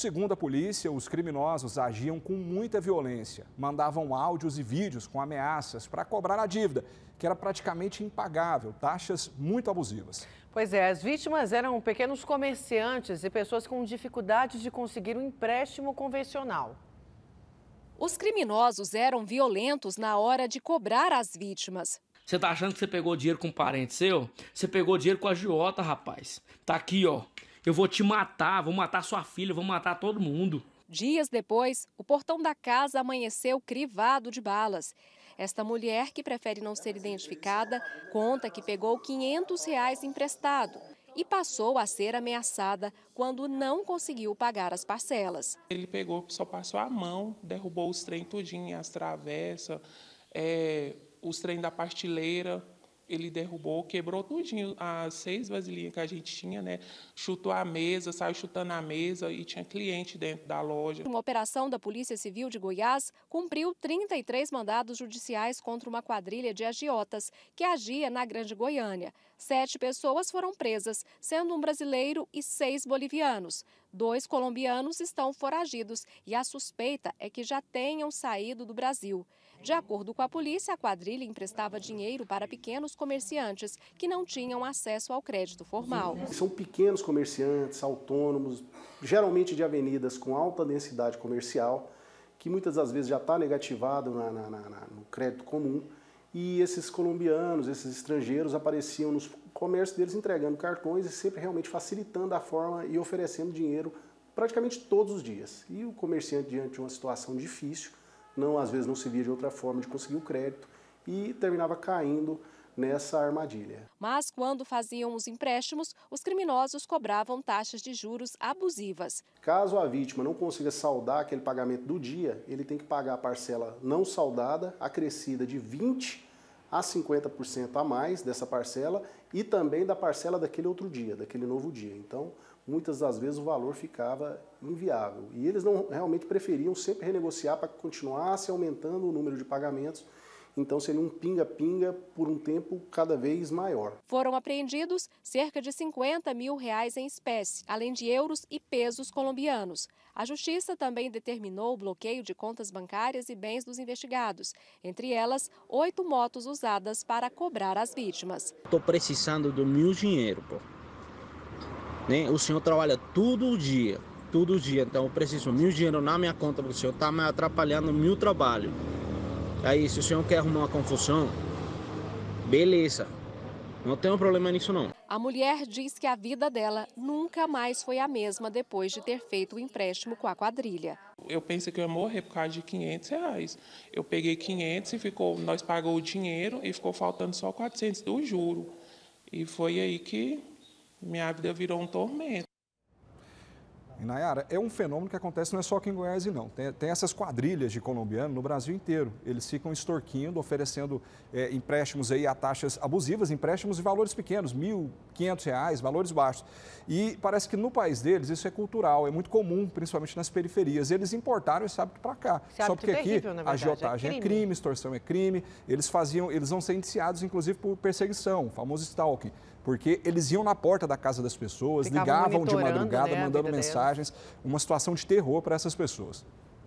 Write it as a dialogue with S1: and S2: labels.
S1: Segundo a polícia, os criminosos agiam com muita violência, mandavam áudios e vídeos com ameaças para cobrar a dívida, que era praticamente impagável, taxas muito abusivas.
S2: Pois é, as vítimas eram pequenos comerciantes e pessoas com dificuldades de conseguir um empréstimo convencional. Os criminosos eram violentos na hora de cobrar as vítimas.
S1: Você tá achando que você pegou dinheiro com um parente seu? Você pegou dinheiro com a giota rapaz. Tá aqui, ó eu vou te matar, vou matar sua filha, vou matar todo mundo.
S2: Dias depois, o portão da casa amanheceu crivado de balas. Esta mulher, que prefere não ser identificada, conta que pegou 500 reais emprestado e passou a ser ameaçada quando não conseguiu pagar as parcelas.
S3: Ele pegou, só passou a mão, derrubou os trem tudinho, as travessas, é, os trem da pastileira, ele derrubou, quebrou tudinho as seis vasilhinhas que a gente tinha, né? Chutou a mesa, saiu chutando a mesa e tinha cliente dentro da loja. Uma
S2: operação da Polícia Civil de Goiás cumpriu 33 mandados judiciais contra uma quadrilha de agiotas que agia na Grande Goiânia. Sete pessoas foram presas, sendo um brasileiro e seis bolivianos. Dois colombianos estão foragidos e a suspeita é que já tenham saído do Brasil. De acordo com a polícia, a quadrilha emprestava dinheiro para pequenos comerciantes que não tinham acesso ao crédito formal. São
S4: pequenos comerciantes, autônomos, geralmente de avenidas com alta densidade comercial, que muitas das vezes já está negativado na, na, na, no crédito comum e esses colombianos, esses estrangeiros apareciam nos comércios deles entregando cartões e sempre realmente facilitando a forma e oferecendo dinheiro praticamente todos os dias. E o comerciante, diante de uma situação difícil, não às vezes não se via de outra forma de conseguir o crédito e terminava caindo nessa armadilha.
S2: Mas quando faziam os empréstimos, os criminosos cobravam taxas de juros abusivas.
S4: Caso a vítima não consiga saldar aquele pagamento do dia, ele tem que pagar a parcela não saldada, acrescida de 20 a 50% a mais dessa parcela e também da parcela daquele outro dia, daquele novo dia. Então, muitas das vezes o valor ficava inviável. E eles não realmente preferiam sempre renegociar para que continuasse aumentando o número de pagamentos então seria um pinga-pinga por um tempo cada vez maior.
S2: Foram apreendidos cerca de 50 mil reais em espécie, além de euros e pesos colombianos. A justiça também determinou o bloqueio de contas bancárias e bens dos investigados, entre elas oito motos usadas para cobrar as vítimas.
S1: Estou precisando do meu dinheiro, pô. Né? O senhor trabalha todo dia, todo dia, então eu preciso mil dinheiro na minha conta, porque o senhor está me atrapalhando o meu trabalho. Aí, se o senhor quer arrumar uma confusão, beleza. Não tem um problema nisso não.
S2: A mulher diz que a vida dela nunca mais foi a mesma depois de ter feito o empréstimo com a quadrilha.
S3: Eu pensei que eu ia morrer por causa de 500 reais. Eu peguei 500 e ficou, nós pagou o dinheiro e ficou faltando só 400 do juro. E foi aí que minha vida virou um tormento.
S1: Nayara, é um fenômeno que acontece não é só aqui em Goiás e não. Tem, tem essas quadrilhas de colombiano no Brasil inteiro. Eles ficam extorquindo, oferecendo é, empréstimos aí a taxas abusivas, empréstimos de valores pequenos, mil, quinhentos reais, valores baixos. E parece que no país deles isso é cultural, é muito comum, principalmente nas periferias. Eles importaram esse hábito para cá. Esse só porque é terrível, aqui a agiotagem é, é crime. é crime, extorsão é crime. Eles faziam, eles vão ser indiciados, inclusive, por perseguição, o famoso stalking porque eles iam na porta da casa das pessoas, Ficavam ligavam de madrugada, né, mandando mensagens, uma situação de terror para essas pessoas.